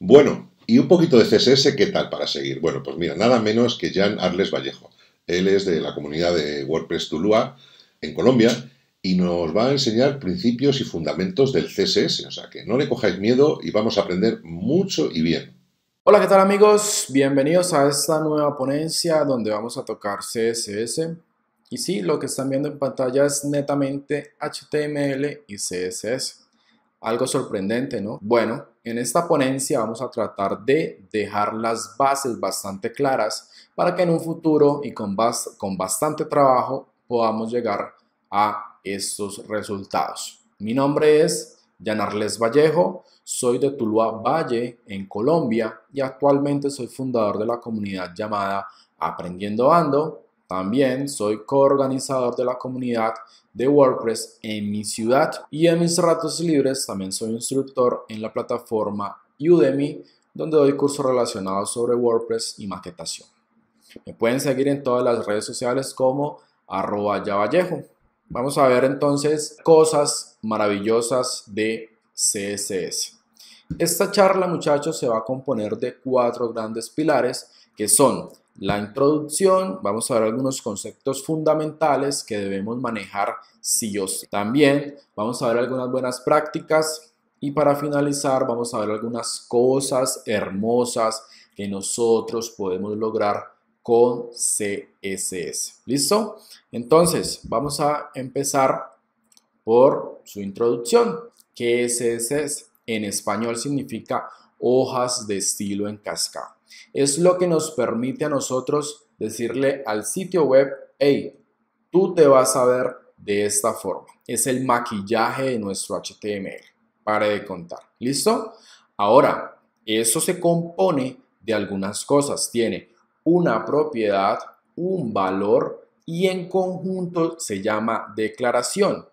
Bueno, y un poquito de CSS, ¿qué tal para seguir? Bueno, pues mira, nada menos que Jan Arles Vallejo. Él es de la comunidad de WordPress Tulua, en Colombia, y nos va a enseñar principios y fundamentos del CSS. O sea, que no le cojáis miedo y vamos a aprender mucho y bien. Hola, ¿qué tal amigos? Bienvenidos a esta nueva ponencia donde vamos a tocar CSS. Y sí, lo que están viendo en pantalla es netamente HTML y CSS algo sorprendente, ¿no? Bueno, en esta ponencia vamos a tratar de dejar las bases bastante claras para que en un futuro y con, con bastante trabajo podamos llegar a estos resultados. Mi nombre es Yanarles Vallejo, soy de Tuluá Valle, en Colombia, y actualmente soy fundador de la comunidad llamada Aprendiendo Ando, también soy coorganizador de la comunidad de WordPress en mi ciudad y en mis ratos libres también soy instructor en la plataforma Udemy donde doy cursos relacionados sobre WordPress y maquetación. Me pueden seguir en todas las redes sociales como arroba yavallejo. Vamos a ver entonces cosas maravillosas de CSS. Esta charla muchachos se va a componer de cuatro grandes pilares que son la introducción, vamos a ver algunos conceptos fundamentales que debemos manejar si o sí. También vamos a ver algunas buenas prácticas y para finalizar vamos a ver algunas cosas hermosas que nosotros podemos lograr con CSS. ¿Listo? Entonces, vamos a empezar por su introducción. es CSS? En español significa hojas de estilo en cascada. Es lo que nos permite a nosotros decirle al sitio web, hey, tú te vas a ver de esta forma. Es el maquillaje de nuestro HTML. Pare de contar. ¿Listo? Ahora, eso se compone de algunas cosas. Tiene una propiedad, un valor y en conjunto se llama declaración.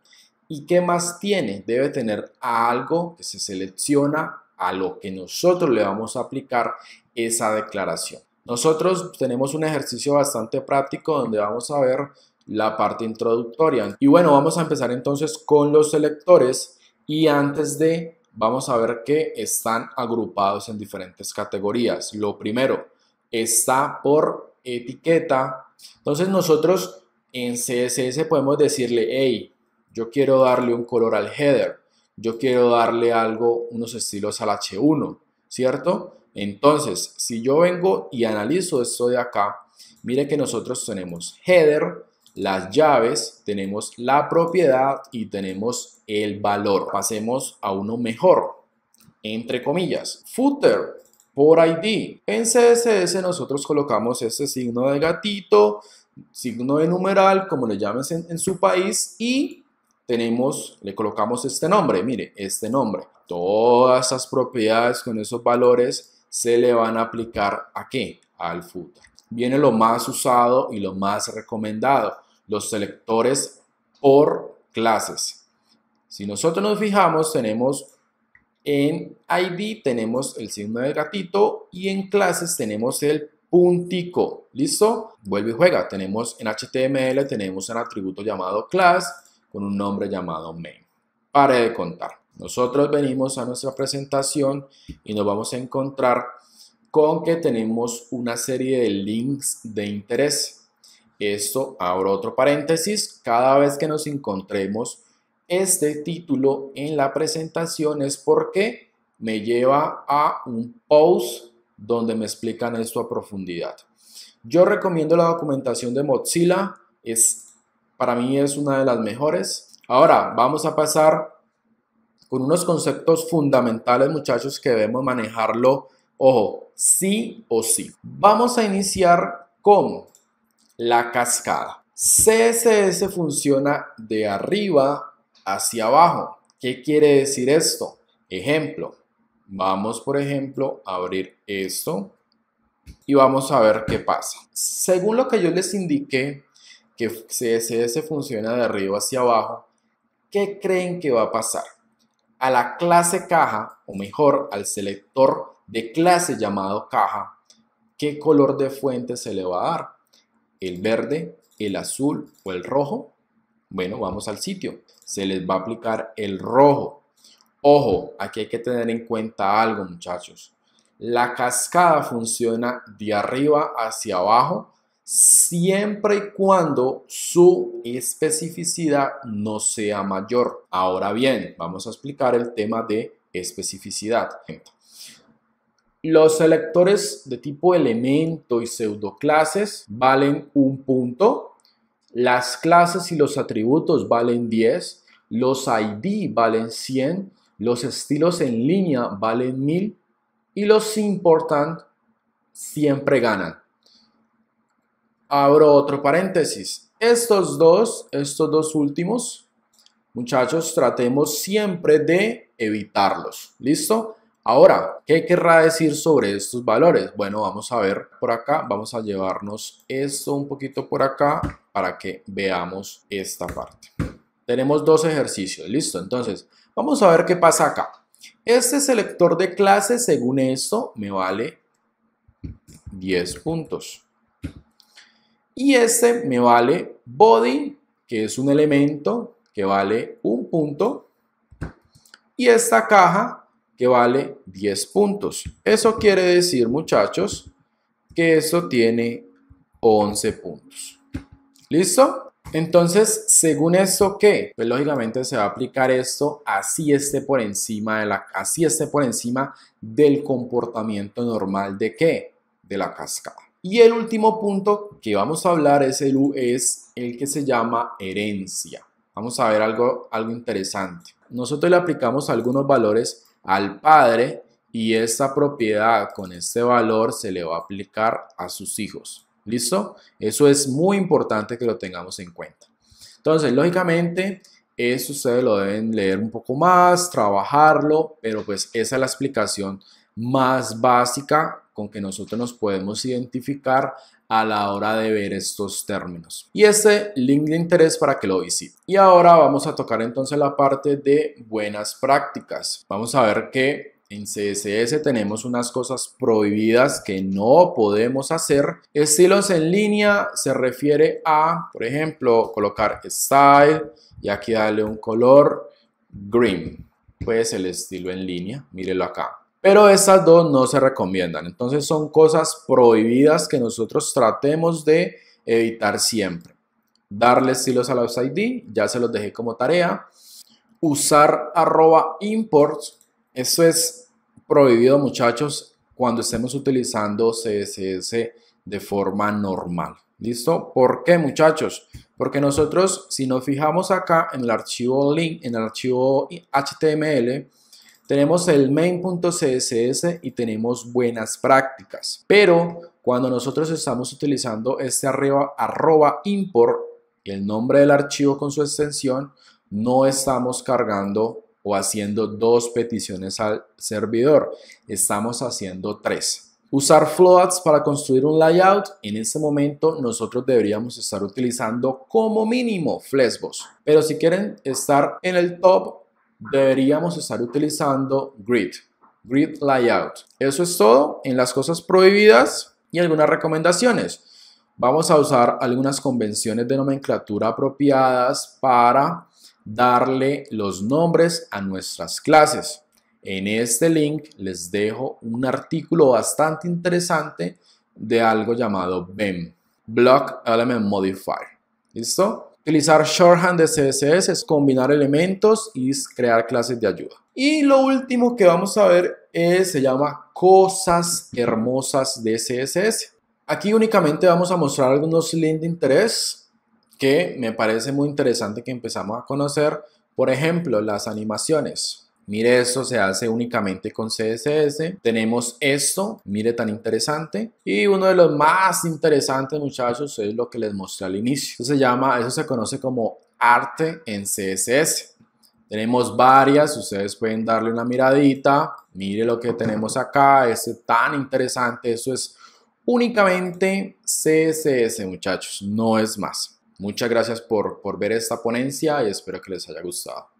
¿Y qué más tiene? Debe tener algo que se selecciona a lo que nosotros le vamos a aplicar esa declaración. Nosotros tenemos un ejercicio bastante práctico donde vamos a ver la parte introductoria. Y bueno, vamos a empezar entonces con los selectores y antes de vamos a ver que están agrupados en diferentes categorías. Lo primero está por etiqueta. Entonces nosotros en CSS podemos decirle, hey, yo quiero darle un color al header, yo quiero darle algo, unos estilos al H1, ¿cierto? Entonces, si yo vengo y analizo esto de acá, mire que nosotros tenemos header, las llaves, tenemos la propiedad y tenemos el valor. Pasemos a uno mejor, entre comillas. Footer por ID. En CSS nosotros colocamos ese signo de gatito, signo de numeral, como le llames en, su país, y tenemos, le colocamos este nombre, mire, este nombre. Todas esas propiedades con esos valores se le van a aplicar a qué? Al footer. Viene lo más usado y lo más recomendado, los selectores por clases. Si nosotros nos fijamos, tenemos en ID tenemos el signo de gatito y en clases tenemos el puntico. ¿Listo? Vuelve y juega. Tenemos en HTML, tenemos un atributo llamado class con un nombre llamado main. Pare de contar. Nosotros venimos a nuestra presentación y nos vamos a encontrar con que tenemos una serie de links de interés. Esto, abro otro paréntesis, cada vez que nos encontremos este título en la presentación es porque me lleva a un post donde me explican esto a profundidad. Yo recomiendo la documentación de Mozilla, es, para mí es una de las mejores. Ahora vamos a pasar con unos conceptos fundamentales, muchachos, que debemos manejarlo, ojo, sí o sí. Vamos a iniciar con la cascada. CSS funciona de arriba hacia abajo. ¿Qué quiere decir esto? Ejemplo, vamos por ejemplo a abrir esto y vamos a ver qué pasa. Según lo que yo les indiqué, que CSS funciona de arriba hacia abajo, ¿qué creen que va a pasar? a la clase caja, o mejor, al selector de clase llamado caja, qué color de fuente se le va a dar. ¿El verde, el azul o el rojo? Bueno, vamos al sitio. Se les va a aplicar el rojo. Ojo, aquí hay que tener en cuenta algo, muchachos. La cascada funciona de arriba hacia abajo siempre y cuando su especificidad no sea mayor. Ahora bien, vamos a explicar el tema de especificidad. Los selectores de tipo elemento y clases valen un punto. Las clases y los atributos valen 10. Los ID valen 100. Los estilos en línea valen 1000. Y los important siempre ganan. Abro otro paréntesis. Estos dos, estos dos últimos, muchachos, tratemos siempre de evitarlos. ¿Listo? Ahora, ¿qué querrá decir sobre estos valores? Bueno, vamos a ver por acá, vamos a llevarnos esto un poquito por acá para que veamos esta parte. Tenemos dos ejercicios, listo. Entonces, vamos a ver qué pasa acá. Este selector de clases, según esto, me vale 10 puntos. Y este me vale body, que es un elemento que vale un punto. Y esta caja que vale 10 puntos. Eso quiere decir, muchachos, que eso tiene 11 puntos. ¿Listo? Entonces, según esto, ¿qué? Pues lógicamente se va a aplicar esto así esté por encima de la, así esté por encima del comportamiento normal de qué? De la cascada. Y el último punto que vamos a hablar es el, que se llama herencia. Vamos a ver algo, algo interesante. Nosotros le aplicamos algunos valores al padre y esa propiedad con este valor se le va a aplicar a sus hijos. ¿Listo? Eso es muy importante que lo tengamos en cuenta. Entonces, lógicamente, eso ustedes lo deben leer un poco más, trabajarlo, pero pues esa es la explicación más básica con que nosotros nos podemos identificar a la hora de ver estos términos. Y este link de interés para que lo visite. Y ahora vamos a tocar entonces la parte de buenas prácticas. Vamos a ver que en CSS tenemos unas cosas prohibidas que no podemos hacer. Estilos en línea se refiere a, por ejemplo, colocar style y aquí darle un color green. Pues el estilo en línea, mírelo acá pero estas dos no se recomiendan. Entonces son cosas prohibidas que nosotros tratemos de evitar siempre. Darle estilos a los ID, ya se los dejé como tarea. Usar arroba imports, eso es prohibido muchachos cuando estemos utilizando CSS de forma normal. ¿Listo? ¿Por qué muchachos? Porque nosotros si nos fijamos acá en el archivo link, en el archivo HTML, tenemos el main.css y tenemos buenas prácticas. Pero cuando nosotros estamos utilizando este arriba, arroba import el nombre del archivo con su extensión, no estamos cargando o haciendo dos peticiones al servidor. Estamos haciendo tres. Usar floats para construir un layout, en este momento nosotros deberíamos estar utilizando como mínimo Flexbox. Pero si quieren estar en el top, deberíamos estar utilizando grid, grid layout. Eso es todo en las cosas prohibidas y algunas recomendaciones. Vamos a usar algunas convenciones de nomenclatura apropiadas para darle los nombres a nuestras clases. En este link les dejo un artículo bastante interesante de algo llamado BEM, Block Element Modifier. ¿Listo? Utilizar shorthand de CSS es combinar elementos y crear clases de ayuda. Y lo último que vamos a ver es, se llama cosas hermosas de CSS. Aquí únicamente vamos a mostrar algunos links de interés que me parece muy interesante que empezamos a conocer. Por ejemplo, las animaciones. Mire, esto se hace únicamente con CSS. Tenemos esto, mire tan interesante. Y uno de los más interesantes, muchachos, es lo que les mostré al inicio. Eso se llama, eso se conoce como arte en CSS. Tenemos varias, ustedes pueden darle una miradita. Mire lo que tenemos acá, Es este tan interesante. Eso es únicamente CSS, muchachos, no es más. Muchas gracias por, por ver esta ponencia y espero que les haya gustado.